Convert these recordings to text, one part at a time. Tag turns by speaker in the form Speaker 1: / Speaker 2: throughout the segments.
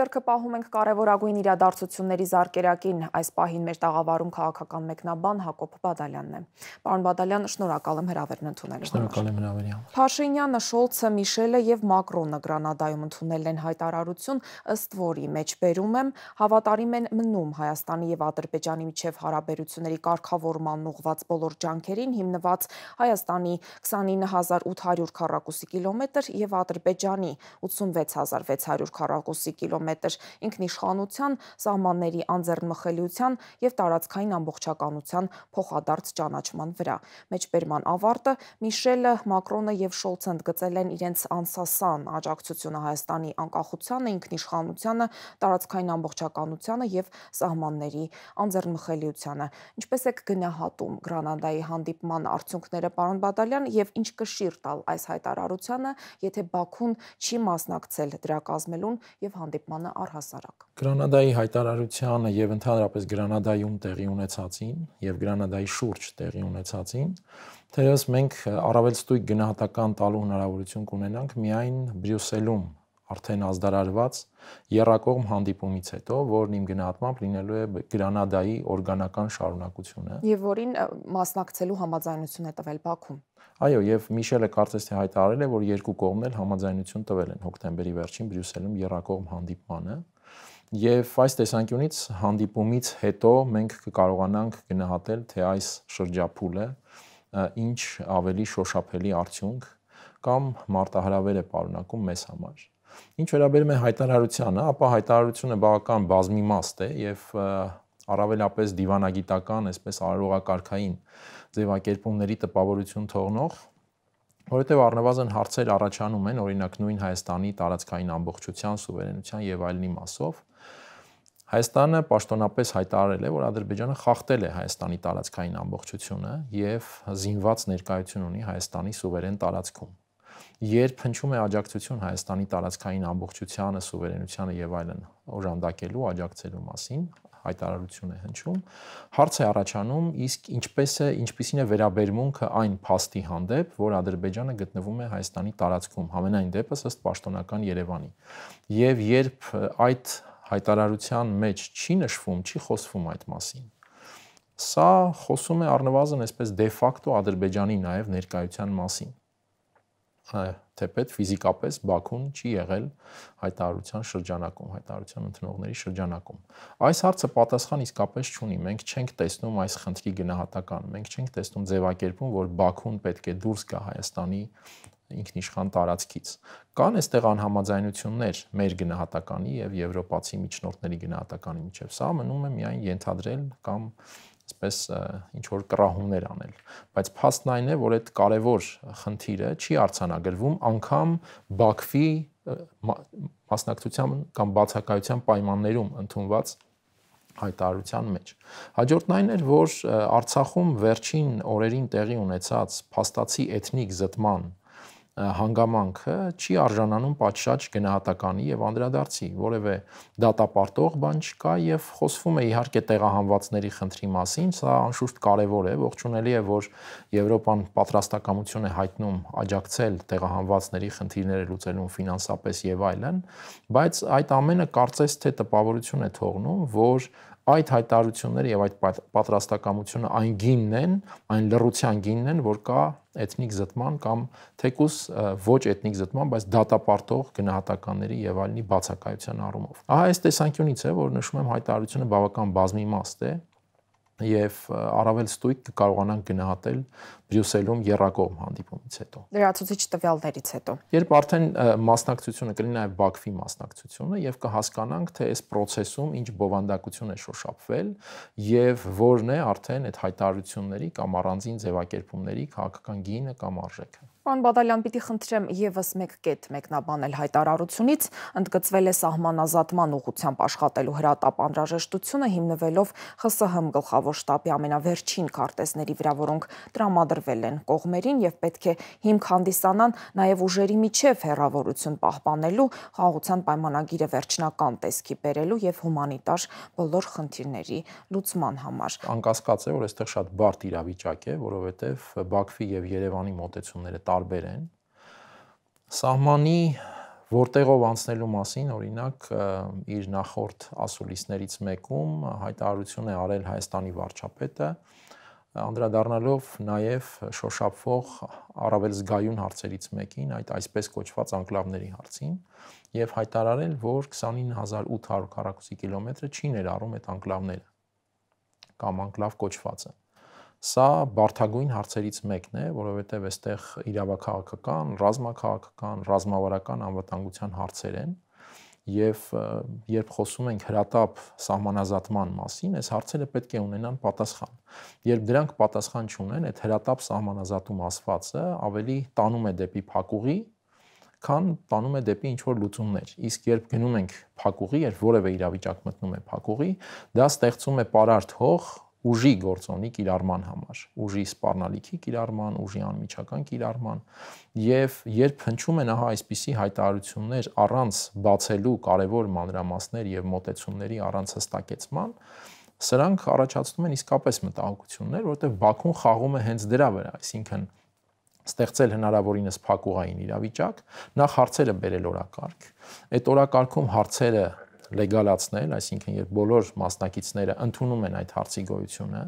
Speaker 1: ձերքը պահում ենք կարևորագույն իրադարձությունների զարգերակին։ Այս պահին մեր տաղավարում քաղաքական մեկնաբան Հակոբ Բադալյանն է։ Պարոն Բադալյան, շնորհակալ եմ հրավերն ընդունելու համար։ Շնորհակալ եմ հրավերին։ Փաշինյանը, Շոլցը, Միշելը եւ Մակրոնը Գրանադայում ընդունել են հայտարարություն, ըստ որի մեջբերում եմ հավատարիմ են մնում Հայաստանի եւ Ադրբեջանի միջև հարաբերությունների կարգավորման ուղված բոլոր ջանքերին հիմնված Հայաստանի 29800 քառակուսի կիլոմետր եւ Ադրբեջանի 86600 քառակուսի կիլոմետր պարամետր ինքնիշխանության, սահմանների անձեռնմխելիության եւ տարածքային ամբողջականության փոխադարձ ճանաչման վրա։ Մեջբերման ավարտը Միշելը, Մակրոնը եւ Շոլցը ընդգծել են իրենց անսասան աջակցությունը Հայաստանի անկախությանը, ինքնիշխանությանը, տարածքային ամբողջականությանը եւ սահմանների անձեռնմխելիությանը։ Ինչպես է գնահատում Գրանադայի հանդիպման արդյունքները պարոն Բադալյան եւ ինչ կշիռ տալ այս հայտարարությանը, եթե Բաքուն չի մասնակցել դրա կազմելուն եւ հանդիպման պայմանը առհասարակ։
Speaker 2: Գրանադայի հայտարարությանը եւ ընդհանրապես Գրանադայում տեղի ունեցածին եւ Գրանադայի շուրջ տեղի ունեցածին թերևս մենք առավել ստույգ գնահատական տալու հնարավորություն կունենանք միայն Բրյուսելում արդեն ազդարարված երրակողմ հանդիպումից հետո, որն իմ գնահատմամբ լինելու է Գրանադայի օրգանական շարունակությունը։
Speaker 1: Եվ որին մասնակցելու համաձայնություն է տվել Բաքուն։
Speaker 2: Այո, եւ Միշելը կարծես թե հայտարարել է, որ երկու կողմն էլ համաձայնություն տվել են հոկտեմբերի վերջին Բրյուսելում երրակողմ հանդիպմանը։ Եվ այս տեսանկյունից հանդիպումից հետո մենք կկարողանանք գնահատել, թե այս շրջափուլը ինչ ավելի շոշափելի արդյունք կամ մարտահրավեր է պարունակում մեզ համար։ Ինչ վերաբերում է հայտարարությանը, ապա հայտարարությունը բավական բազմիմաստ է եւ առավելապես դիվանագիտական, այսպես արարողակարքային ձևակերպումների տպավորություն թողնող, որովհետև առնվազն հարցեր առաջանում են, օրինակ նույն Հայաստանի տարածքային ամբողջության, սուվերենության եւ այլնի մասով։ Հայաստանը պաշտոնապես հայտարարել է, որ Ադրբեջանը խախտել է Հայաստանի տարածքային ամբողջությունը եւ զինված ներկայություն ունի Հայաստանի սուվերեն տարածքում երբ հնչում է աջակցություն Հայաստանի տարածքային ամբողջությանը, սուվերենությանը եւ այլն օժանդակելու, աջակցելու մասին, հայտարարություն է հնչում, հարց է առաջանում, իսկ ինչպես է, ինչպիսին է վերաբերմունքը այն փաստի հանդեպ, որ Ադրբեջանը գտնվում է Հայաստանի տարածքում, համենայն դեպս ըստ պաշտոնական Երևանի։ Եվ երբ այդ հայտարարության մեջ չի նշվում, չի խոսվում այդ մասին, սա խոսում է առնվազն այսպես դե ֆակտո Ադրբեջանի նաև ներկայության մասին թեպետ ֆիզիկապես Բաքուն չի եղել հայտարարության շրջանակում, հայտարարության ընդնողների շրջանակում։ Այս հարցը պատասխան իսկապես չունի։ Մենք չենք տեսնում այս խնդրի գնահատական, մենք չենք տեսնում ձևակերպում, որ Բաքուն պետք է դուրս գա Հայաստանի ինքնիշխան տարածքից։ Կան այստեղ անհամաձայնություններ մեր գնահատականի եւ եվրոպացի միջնորդների գնահատականի միջև։ Սա մնում է միայն ենթադրել կամ և այսպես ինչ որ կրահումներ անել, բայց փաստն այն է, որ այդ կարևոր խնդիրը չի արցանագրվում անգամ Բաքվի մասնակցության կամ բացակայության պայմաններում ընդունված հայտարարության մեջ։ Հաջորդն այն էր, որ Արցախում վերջին օրերին տեղի ունեցած փաստացի էթնիկ զտման հանգամանքը չի արժանանում պատշաճ գնահատականի եւ անդրադարձի որևէ դատապարտող բան չկա եւ խոսվում է իհարկե տեղահանվածների խնդրի մասին սա անշուշտ կարեւոր է ողջունելի է որ Եվրոպան պատրաստակամություն է հայտնում աջակցել տեղահանվածների խնդիրները լուծելուն ֆինանսապես եւ այլն բայց այդ ամենը կարծես թե տպավորություն է թողնում որ այդ հայտարարությունները եւ այդ պատրաստակամությունը այն գինն են, այն լրության գինն են, որ կա էթնիկ զտման կամ թեկուս ոչ էթնիկ զտման, բայց դատապարտող գնահատականների եւ այլնի բացակայության առումով։ Ահա այս տեսանկյունից է, որ նշում եմ հայտարարությունը բավական բազմիմաստ է, եւ առավել ստույգ կարողանանք գնահատել Բրյուսելում երրակողմ հանդիպումից հետո։
Speaker 1: Լրացուցիչ տվյալներից հետո։
Speaker 2: Երբ արդեն մասնակցությունը կլինի նաեւ Բաքվի մասնակցությունը եւ կհասկանանք, թե այս process-ում ինչ բովանդակություն է շոշափվել եւ որն է արդեն այդ հայտարարությունների կամ առանձին ձևակերպումների քաղաքական գինը կամ արժեքը։
Speaker 1: Պան բադալյան պիտի խնդրեմ եվս մեկ կետ մեկնաբանել հայտարարությունից, ընդգծվել է սահմանազատման ուղությամբ աշխատելու հրատապ անրաժեշտությունը հիմնվելով խսհմ գլխավոր շտապի ամենավերջին կարտեսների վրա, որոնք տրամադրվել են կողմերին և պետք է հիմք հանդիսանան նաև ուժերի միջև հերավորություն պահպանելու, խաղաղության պայմանագիրը վերջնական տեսքի բերելու և հումանիտար բոլոր խնդիրների լուծման համար։
Speaker 2: Անկասկած է, որ այստեղ շատ բարդ իրավիճակ է, որովհետև Բաքվի և Երևանի մոտեցումները տարբեր են։ Սահմանի որտեղով անցնելու մասին օրինակ իր նախորդ ասուլիսներից մեկում հայտարարություն է արել Հայաստանի վարչապետը անդրադառնալով նաև շոշափվող առավել զգայուն հարցերից մեկին այդ այսպես կոչված անկլավների հարցին եւ հայտարարել որ 29800 քառակուսի կիլոմետրը չի ներառում այդ անկլավները կամ անկլավ կոչվածը Սա բարթագույն հարցերից մեկն է, որովհետև այստեղ իրավաքաղաքական, ռազմաքաղաքական, ռազմավարական անվտանգության հարցեր են եւ երբ խոսում ենք հրատապ սահմանազատման մասին, այս հարցերը պետք է ունենան պատասխան։ Երբ դրանք պատասխան չունեն, այդ հրատապ սահմանազատում ասվածը ավելի տանում է դեպի փակուղի, քան տանում է դեպի ինչ որ լուծումներ։ Իսկ երբ գնում ենք փակուղի, երբ որևէ իրավիճակ մտնում է փակուղի, դա ստեղծում է պարարտ հող ուժի գործոնի կիրառման համար, ուժի սպառնալիքի կիրառման, ուժի անմիջական կիրառման եւ երբ հնչում են ահա այսպիսի հայտարարություններ առանց բացելու կարևոր մանրամասներ եւ մոտեցումների առանց հստակեցման, սրանք առաջացնում են իսկապես մտահոգություններ, որտեղ Բաքուն խաղում է հենց դրա վրա, այսինքն ստեղծել հնարավորինս փակուղային իրավիճակ, նախ հարցերը բերել օրակարգ։ Այդ օրակարգում հարցերը լեգալացնել, այսինքն երբ բոլոր մասնակիցները ընդունում են այդ հարցի գոյությունը,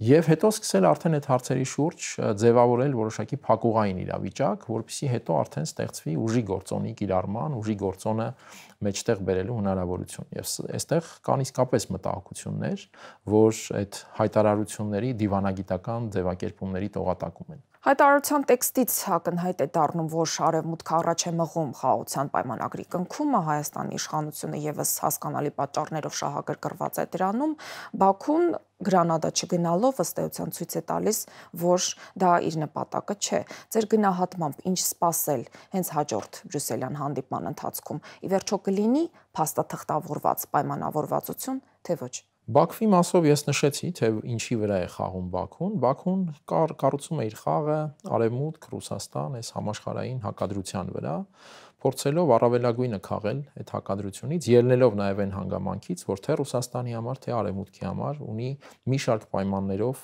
Speaker 2: եւ հետո սկսել արդեն այդ հարցերի շուրջ ձևավորել որոշակի փակուղային իրավիճակ, որովհետեւ հետո արդեն ստեղծվի ուժի գործոնի կիրառման, ուժի գործոնը մեջտեղ բերելու հնարավորություն։ Եվ այստեղ կան իսկապես մտահոգություններ, որ այդ հայտարարությունների դիվանագիտական ձևակերպումների տողատակում են։
Speaker 1: Հայտարարության տեքստից հակնհայտ է դառնում, որ արևմուտքը առաջ է մղում խաղաղության պայմանագրի կնքումը, Հայաստանի իշխանությունը եւս հասկանալի պատճառներով շահագրգռված է դրանում, Բաքուն Գրանադա չգնալով ըստ էության ցույց է տալիս, որ դա իր նպատակը չէ։ Ձեր գնահատմամբ ինչ սпасել հենց հաջորդ բրյուսելյան հանդիպման ընթացքում։ Ի վերջո կլինի փաստաթղթավորված պայմանավորվածություն, թե ոչ։
Speaker 2: Բաքվի մասով ես նշեցի, թե ինչի վրա է խաղում Բաքուն։ Բաքուն կար կառուցում է իր խաղը Արևմուտք, Ռուսաստան, այս համաշխարհային հակադրության վրա, փորձելով առավելագույնը քաղել այդ հակադրությունից, ելնելով նաև այն հանգամանքից, որ թե Ռուսաստանի համար, թե Արևմուտքի համար ունի մի շարք պայմաններով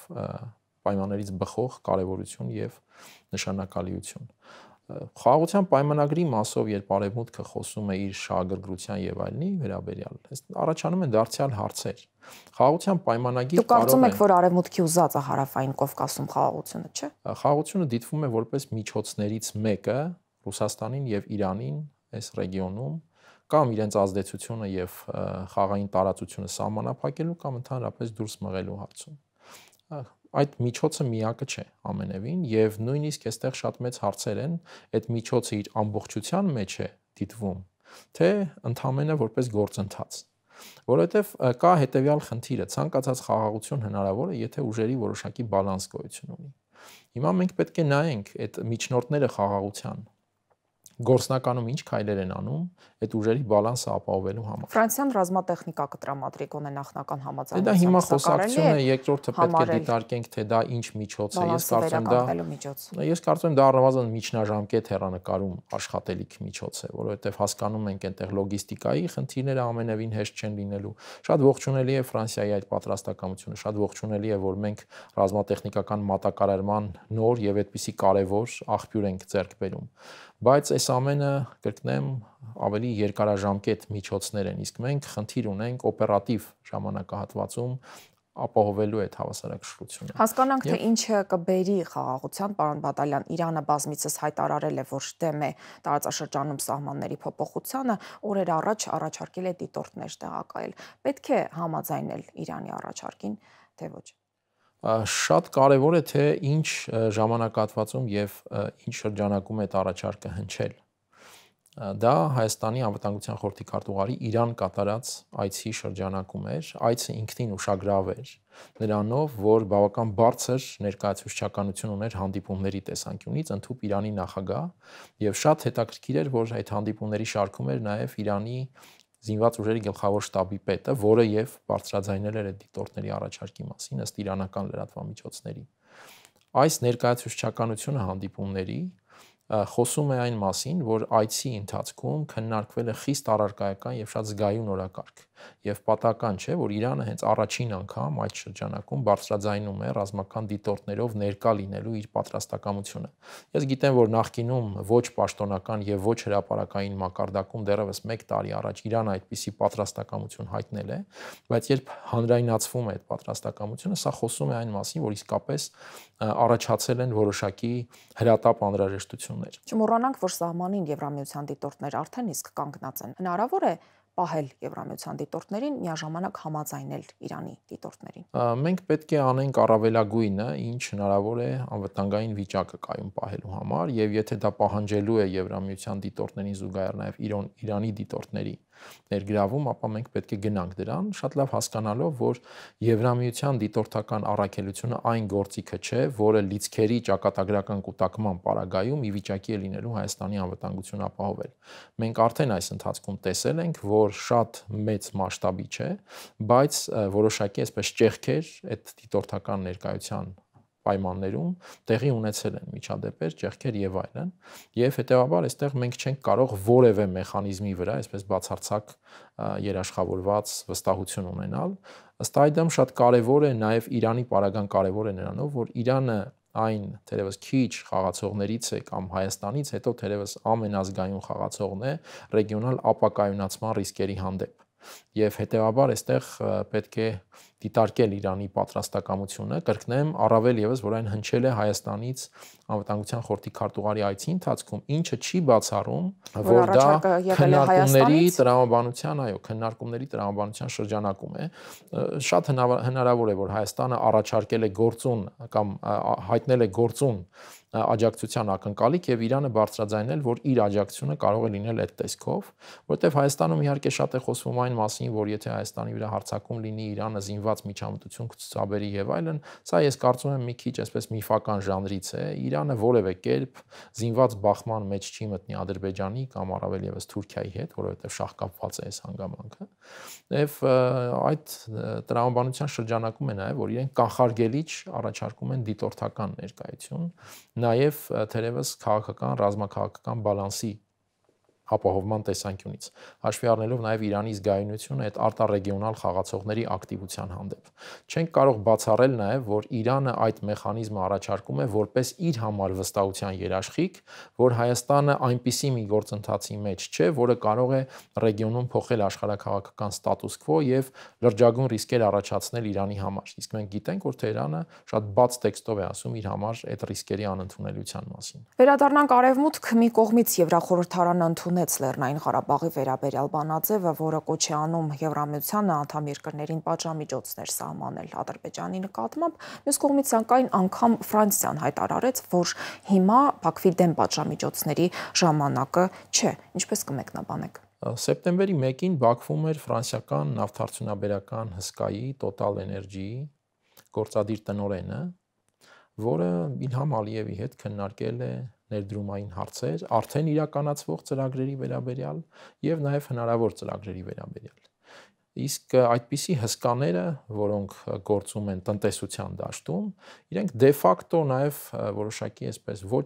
Speaker 2: պայմաններից բխող կարևորություն եւ նշանակալիություն խաղաղության պայմանագրի մասով երբ արևմուտքը խոսում է իր շահագրգռության եւ այլնի վերաբերյալ, այս առաջանում են դարձյալ հարցեր։ Խաղաղության պայմանագիրը կարող է Դուք կարծում եք,
Speaker 1: որ արևմուտքի ուզածը հարավային Կովկասում խաղաղությունը, չէ՞։
Speaker 2: Խաղաղությունը դիտվում է որպես միջոցներից մեկը Ռուսաստանին եւ Իրանին այս ռեգիոնում կամ իրենց ազդեցությունը եւ խաղային տարածությունը սահմանափակելու կամ ընդհանրապես դուրս մղելու հարցում այդ միջոցը միակը չէ ամենևին եւ նույնիսկ այստեղ շատ մեծ հարցեր են այդ միջոցը իր ամբողջության մեջ է դիտվում թե ընդհանրապես որպես գործընթաց որովհետև կա հետեւյալ խնդիրը ցանկացած խաղաղություն հնարավոր է եթե ուժերի որոշակի բալանս գոյություն ունի հիմա մենք պետք է նայենք այդ միջնորդները խաղաղության Գործնականում ինչ քայլեր են անում այդ ուժերի բալանսը ապահովելու համար։
Speaker 1: Ֆրանսիան ռազմատեխնիկա կտրամադրի գոնե նախնական համաձայնությունը։ Դա հիմա խոսակցությունը երկրորդը պետք է
Speaker 2: դիտարկենք, թե դա ինչ միջոց է։ Ես կարծում դա Ես կարծում եմ դա առնվազն միջնաժամկետ հեռանկարում աշխատելիք միջոց է, որովհետև հասկանում ենք այնտեղ լոգիստիկայի խնդիրները ամենևին հեշտ չեն լինելու։ Շատ ողջունելի է Ֆրանսիայի այդ պատրաստակամությունը, շատ ողջունելի է, որ մենք ռազմատեխնիկական մատակարարման նոր եւ այդպիսի կարեւոր աղբյուր ենք ձեռք բերում։ Բայց այս ամենը կրկնեմ ավելի երկարաժամկետ միջոցներ են, իսկ մենք խնդիր ունենք օպերատիվ ժամանակահատվածում ապահովելու այդ հավասարակշռությունը։ Հասկանանք, թե
Speaker 1: ինչը կբերի խաղաղության, պարոն Բատալյան, Իրանը բազմիցս հայտարարել է, որ դեմ է տարածաշրջանում սահմանների փոփոխությանը, օրեր առաջ առաջարկել է դիտորդներ տեղակայել։ Պետք է համաձայնել Իրանի առաջարկին, թե ոչ
Speaker 2: շատ կարևոր է թե ինչ ժամանակատվածում եւ ինչ շրջանակում այդ առաջարկը հնչել։ Դա Հայաստանի անվտանգության խորհրդի քարտուղարի Իրան կատարած այցի շրջանակում էր, այցը ինքնին ուշագրավ էր նրանով, որ բավական բարձր ներկայացուցչականություն ուներ հանդիպումների տեսանկյունից ընդհանուր Իրանի նախագահ եւ շատ հետաքրքիր էր, որ այդ հանդիպումների շարքում էր նաեւ Իրանի զինված ուժերի գլխավոր շտաբի պետը, որը եւ բարձրաձայնել էր այդ դիտորդների առաջարկի մասին ըստ իրանական լրատվամիջոցների։ Այս ներկայացուցչականությունը հանդիպումների խոսում է այն մասին, որ IT-ի ընթացքում քննարկվել է խիստ առարկայական եւ շատ զգայուն օրակարգ։ Եվ պատական չէ, որ Իրանը հենց առաջին անգամ այդ շրջանակում բարձրաձայնում է ռազմական դիտորդներով ներկա լինելու իր պատրաստակամությունը։ Ես գիտեմ, որ նախկինում ոչ պաշտոնական եւ ոչ հրաապարական մակարդակում դեռևս 1 տարի առաջ Իրանը այդպիսի պատրաստակամություն հայտնել է, բայց երբ հանրայնացվում է այդ պատրաստակամությունը, սա խոսում է այն մասին, որ իսկապես առաջացել են որոշակի հրատապ անհրաժեշտություն գործողություններ։
Speaker 1: Չմոռանանք, որ սահմանին Եվրամիության դիտորդներ արդեն իսկ կանգնած են։ Հնարավոր է պահել Եվրամիության դիտորդներին միաժամանակ համաձայնել Իրանի դիտորդներին։
Speaker 2: Մենք պետք է անենք առավելագույնը, ինչ հնարավոր է անվտանգային վիճակը կայուն պահելու համար, եւ եթե դա պահանջելու է Եվրամիության դիտորդներին զուգահեռ նաեւ Իրան Իրանի դիտորդների ներգրավում, ապա մենք պետք է գնանք դրան, շատ լավ հասկանալով, որ Եվրամիության դիտորդական առաքելությունը այն գործիքը չէ, որը լիցքերի ճակատագրական կൂട്ടակման պարագայում ի վիճակի է լինելու Հայաստանի անվտանգությունը ապահովել։ Մենք արդեն այս ընթացքում տեսել ենք, որ շատ մեծ մասշտաբի չէ, բայց որոշակի այսպես ճեղքեր այդ դիտորդական ներկայության պայմաններում տեղի ունեցել են միջադեպեր, ճեղքեր եւ այլն, եւ հետեւաբար այստեղ մենք չենք կարող որևէ մեխանիզմի վրա այսպես բացարձակ երաշխավորված վստահություն ունենալ։ Ըստ այդմ շատ կարեւոր է նաեւ Իրանի պարագան կարեւոր է նրանով, որ Իրանը այն թերևս քիչ խաղացողներից է կամ Հայաստանից հետո թերևս ամենազգայուն խաղացողն է ռեգիոնալ ապակայունացման ռիսկերի հանդեպ։ Եվ հետեւաբար այստեղ պետք է դիտարկել Իրանի պատրաստակամությունը, կրկնեմ, առավել եւս, որ այն հնչել է Հայաստանից անվտանգության խորհրդի քարտուղարի այցի ընթացքում, ինչը չի բացառում, որ դա քննարկումների տրամաբանության, այո, քննարկումների տրամաբանության շրջանակում է։ Շատ հնարավոր է, որ Հայաստանը առաջարկել է գործուն կամ հայտնել է գործուն աջակցության ակնկալիք եւ Իրանը բարձրաձայնել, որ իր աջակցությունը կարող է լինել այդ տեսքով, որովհետեւ Հայաստանում իհարկե շատ է խոսվում այն մասին, որ եթե Հայաստանի վրա հարցակում լինի Իրանը զինված միջամտություն ցուցաբերի եւ այլն, սա ես կարծում եմ մի քիչ այսպես միֆական ժանրից է։ Իրանը որևէ կերպ զինված բախման մեջ չի մտնի Ադրբեջանի կամ առավել եւս Թուրքիայի հետ, որովհետեւ շահկապված է այս հանգամանքը։ Եվ այդ տրամաբանության շրջանակում է նաեւ, որ իրենք կանխարգելիչ առաջարկում են դիտորդական ներկայություն նաև թերևս քաղաքական ռազմաքաղաքական բալանսի ապահովման տեսանկյունից, հաշվի առնելով նաև Իրանի զգայունությունը այդ արտարեգիոնալ խաղացողների ակտիվության հանդեպ։ Չենք կարող բացառել նաև, որ Իրանը այդ մեխանիզմը առաջարկում է որպես իր համար վստահության երաշխիք, որ Հայաստանը այնպիսի մի գործընթացի մեջ չէ, որը կարող է ռեգիոնում փոխել աշխարհակաղակական ստատուս քվո եւ լրջագույն ռիսկեր առաջացնել Իրանի համար։ Իսկ մենք գիտենք, որ Թեհրանը շատ բաց տեքստով է ասում իր համար այդ ռիսկերի անընդունելիության մասին։
Speaker 1: Վերադառնանք արևմուտք մի կողմից Եվրախորհրդարանը ընդունում կանանց Լեռնային Ղարաբաղի վերաբերյալ բանաձևը, որը կոչ է անում Եվրամիությանը անդամ երկրներին պատժամիջոցներ սահմանել Ադրբեջանի նկատմամբ, մյուս կողմից անկայն անգամ Ֆրանսիան հայտարարեց, որ հիմա Բաքվի դեմ պատժամիջոցների ժամանակը չէ, ինչպես կմեկնաբանեք։
Speaker 2: Սեպտեմբերի 1-ին Բաքվում էր ֆրանսիական նավթարդյունաբերական հսկայի Total Energy-ի գործադիր տնորենը, որը Իլհամ Ալիևի հետ քննարկել է ներդրումային հարցեր, արդեն իրականացվող ծրագրերի վերաբերյալ եւ նաեւ հնարավոր ծրագրերի վերաբերյալ։ Իսկ այդպիսի հսկաները, որոնք գործում են տնտեսության դաշտում, իրենք դե ֆակտո նաև որոշակի այսպես ոչ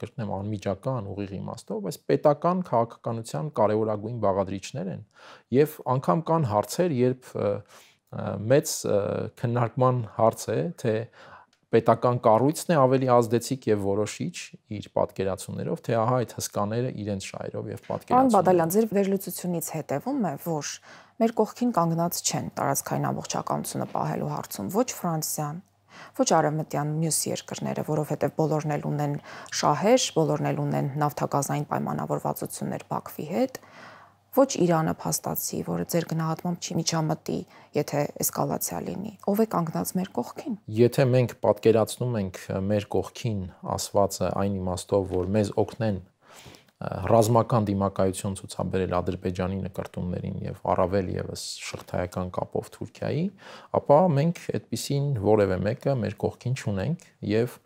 Speaker 2: կրկնեմ անմիջական ուղիղ իմաստով, բայց պետական քաղաքականության կարևորագույն բաղադրիչներ են եւ անգամ կան հարցեր, երբ մեծ քննարկման հարց է, թե պետական կառույցն է ավելի ազդեցիկ եւ որոշիչ իր պատկերացումներով, թե ահա այդ հսկաները իրենց շահերով եւ պատկերացումներով։ Պարոն Բադալյան,
Speaker 1: ձեր վերլուծությունից հետևում է, որ մեր կողքին կանգնած չեն տարածքային ամբողջականությունը պահելու հարցում ոչ Ֆրանսիան, ոչ արևմտյան մյուս երկրները, որովհետև բոլորն էլ ունեն շահեր, բոլորն էլ ունեն նավթագազային պայմանավորվածություններ Բաքվի հետ, ոչ Իրանը փաստացի, որը ձեր գնահատմամբ չի միջամտի, եթե էսկալացիա լինի։ Ո՞վ է կանգնած մեր կողքին։
Speaker 2: Եթե մենք պատկերացնում ենք մեր կողքին ասվածը այն իմաստով, որ մեզ օգնեն ռազմական դիմակայություն ցուցաբերել Ադրբեջանի նկարտումներին եւ առավել եւս շղթայական կապով Թուրքիայի, ապա մենք այդտիսին որևէ մեկը մեր կողքին չունենք եւ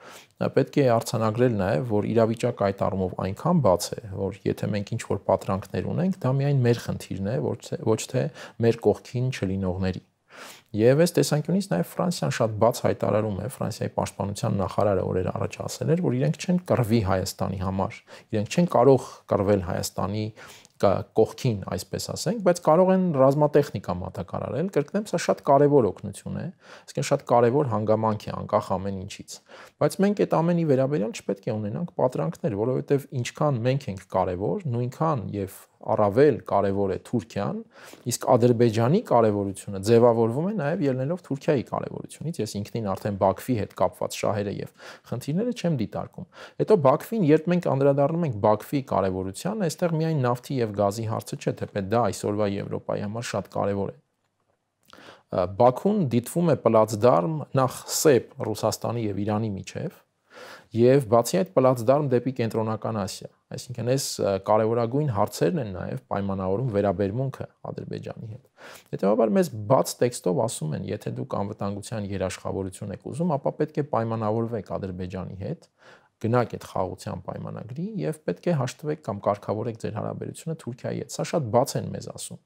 Speaker 2: պետք է արցանագրել նաեւ, որ իրավիճակը այդ առումով այնքան բաց է, որ եթե մենք ինչ որ պատրանքներ ունենք, դա միայն մեր խնդիրն է, ոչ թե մեր կողքին չլինողների։ Եվ այս տեսանկյունից նաև Ֆրանսիան շատ բաց հայտարարում է, Ֆրանսիայի պաշտպանության նախարարը օրեր առաջ ասել էր, որ իրենք չեն կռվի Հայաստանի համար, իրենք չեն կարող կռվել Հայաստանի կողքին, այսպես ասենք, բայց կարող են ռազմատեխնիկա մատակարարել, կրկնեմ, սա շատ կարևոր օգնություն է, այսինքն շատ կարևոր հանգամանք է անկախ ամեն ինչից։ Բայց մենք այդ ամենի վերաբերյալ չպետք է ունենանք պատրանքներ, որովհետև ինչքան մենք ենք կարևոր, նույնքան եւ առավել կարևոր է Թուրքիան, իսկ Ադրբեջանի կարևորությունը ձևավորվում է նաև ելնելով Թուրքիայի կարևորությունից։ Ես ինքնին արդեն Բաքվի հետ կապված շահերը եւ խնդիրները չեմ դիտարկում։ Հետո Բաքվին, երբ մենք անդրադառնում ենք Բաքվի կարևորությանը, այստեղ միայն նավթի եւ գազի հարցը չէ, թեպետ դա այսօրվա Եվրոպայի համար շատ կարևոր է։ Բաքուն դիտվում է պլացդարմ նախ սեպ Ռուսաստանի եւ Իրանի միջև եւ բացի այդ պլացդարմ դեպի կենտրոնական Ասիա Այսինքն այս կարևորագույն հարցերն են նաև պայմանավորում վերաբերմունքը Ադրբեջանի հետ։ Հետևաբար մեզ բաց տեքստով ասում են, եթե դուք անվտանգության երաշխավորություն եք ուզում, ապա պետք է պայմանավորվեք Ադրբեջանի հետ, գնաք այդ խաղաղության պայմանագրի եւ պետք է հաշտվեք կամ կարգավորեք ձեր հարաբերությունը Թուրքիայի հետ։ Սա շատ բաց են մեզ ասում։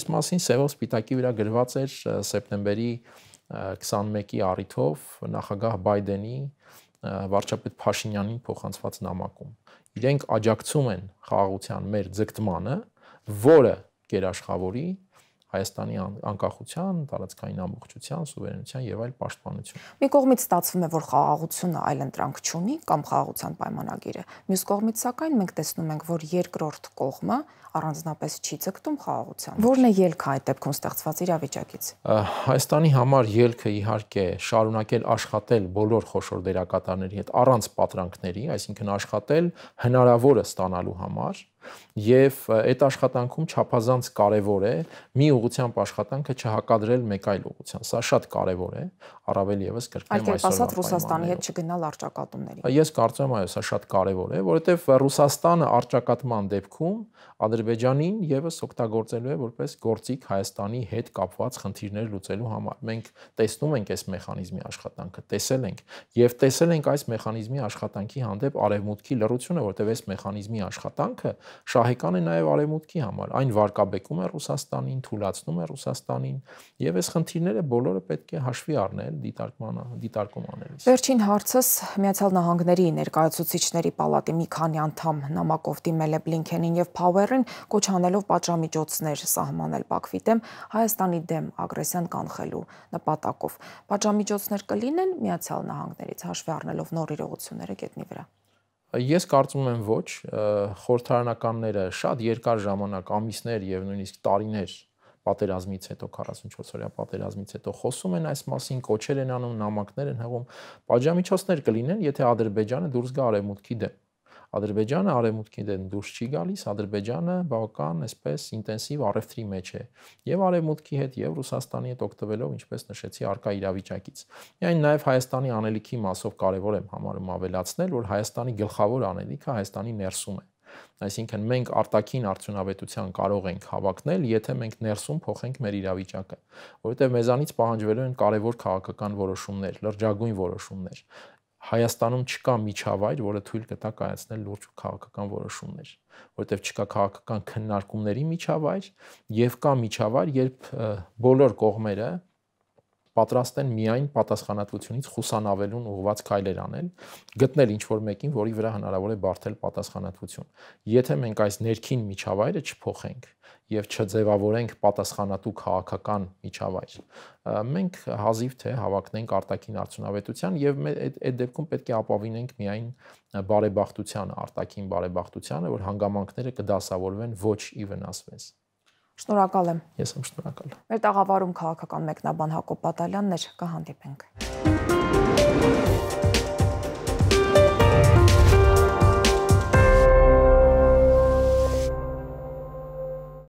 Speaker 2: Այս մասին Սևով Սպիտակի վրա գրված էր սեպտեմբերի 21-ի առիթով նախագահ Բայդենի վարչապետ Փաշինյանին փոխանցված նամակում իրենք աջակցում են խաղաղության մեր ձգտմանը, որը գերաշխավորի Հայաստանի անկախության, տարածքային ամբողջության, սուվերենության եւ այլ պաշտպանություն։
Speaker 1: Մի կողմից ստացվում է, որ խաղաղությունը այլ ընտրանք չունի կամ խաղաղության պայմանագիրը։ Մյուս կողմից սակայն մենք տեսնում ենք, որ երկրորդ կողմը առանձնապես չի ցկտում խաղաղության։ Որն է ելքը այդ դեպքում ստեղծված իրավիճակից։
Speaker 2: Հայաստանի համար ելքը իհարկե շարունակել աշխատել բոլոր խոշոր դերակատարների հետ առանց պատրանքների, այսինքն աշխատել հնարավորը ստանալու համար եւ այդ աշխատանքում չափազանց կարեւոր է մի ուղղությամբ աշխատանքը չհակադրել մեկ այլ ուղղության։ Սա շատ կարեւոր է, առավել եւս կրկնեմ այսօր։ Այդպես ասած Ռուսաստանի
Speaker 1: հետ չգնալ արճակատումների։
Speaker 2: Ես կարծում եմ այո, սա շատ կարեւոր է, որովհետեւ Ռուսաստանը արճակատման դեպքում Ադրբեջանին եւս օգտագործելու է որպես գործիք Հայաստանի հետ կապված խնդիրներ լուծելու համար։ Մենք տեսնում ենք այս մեխանիզմի աշխատանքը, տեսել ենք եւ տեսել ենք այս մեխանիզմի աշխատանքի հանդեպ արևմուտքի լրությունը, որտեղ այս մեխանիզմի աշխատանքը շահեկան է նաեւ արևմուտքի համար։ Այն վարկաբեկում է Ռուսաստանին, թուլացնում է Ռուսաստանին եւ այս խնդիրները բոլորը պետք է հաշվի առնել դիտարկման դիտարկում անելիս։
Speaker 1: Վերջին հարցս Միացյալ Նահանգների ներկայացուցիչների պալատի մի քանի անդամ նամակով դիմել է Բլինքենին եւ Փաուերին կոչ անելով պատժամիջոցներ սահմանել Բաքվի դեմ Հայաստանի դեմ ագրեսիան կանխելու նպատակով։ Պատժամիջոցներ կլինեն Միացյալ Նահանգներից հաշվի առնելով նոր իրողությունները գետնի վրա։
Speaker 2: Ես կարծում եմ ոչ, խորհրդարանականները շատ երկար ժամանակ, ամիսներ եւ նույնիսկ տարիներ պատերազմից հետո 44-օրյա պատերազմից հետո խոսում են այս մասին, կոչեր են անում, նամակներ են հղում, պատժամիջոցներ կլինեն, եթե Ադրբեջանը դուրս գա արևմուտքի դեմ։ Ադրբեջանը արևմուտքին դեն դուրս չի գալիս, Ադրբեջանը բավական այսպես ինտենսիվ արևտրի մեջ է։ Եվ արևմուտքի հետ, եւ Ռուսաստանի հետ օգտվելով, ինչպես նշեցի, արկա իրավիճակից։ Միայն նաեւ Հայաստանի անելիքի մասով կարեւոր եմ համարում ավելացնել, որ Հայաստանի գլխավոր անելիքը Հայաստանի ներսում է։ Այսինքն մենք արտաքին արդյունավետության կարող ենք հավակնել, եթե մենք ներսում փոխենք մեր իրավիճակը, որովհետև մեզանից պահանջվելու են կարևոր քաղաքական որոշումներ, լրջագույն որոշումներ։ Հայաստանում չկա միջավայր, որը թույլ կտա կայացնել լուրջ քաղաքական որոշումներ, որտեղ չկա քաղաքական քննարկումների միջավայր եւ կա միջավայր, երբ բոլոր կողմերը պատրաստ են միայն պատասխանատվությունից խուսանավելուն ուղված քայլեր անել, գտնել ինչ-որ մեկին, որի վրա հնարավոր է բարթել պատասխանատվություն։ Եթե մենք այս ներքին միջավայրը չփոխենք եւ չձևավորենք պատասխանատու քաղաքական միջավայր, մենք հազիվ թե հավակնենք արտաքին արդյունավետության եւ այդ դեպքում պետք է ապավինենք միայն բարեբախտությանը, արտաքին բարեբախտությանը, որ հանգամանքները կդասավորվեն ոչ ի վնասվես։ Շնորհակալ եմ։ Ես եմ շնորհակալ։
Speaker 1: Մեր տաղավարում քաղաքական մեկնաբան Հակոբ Պատալյանն էր, կհանդիպենք։ Thank you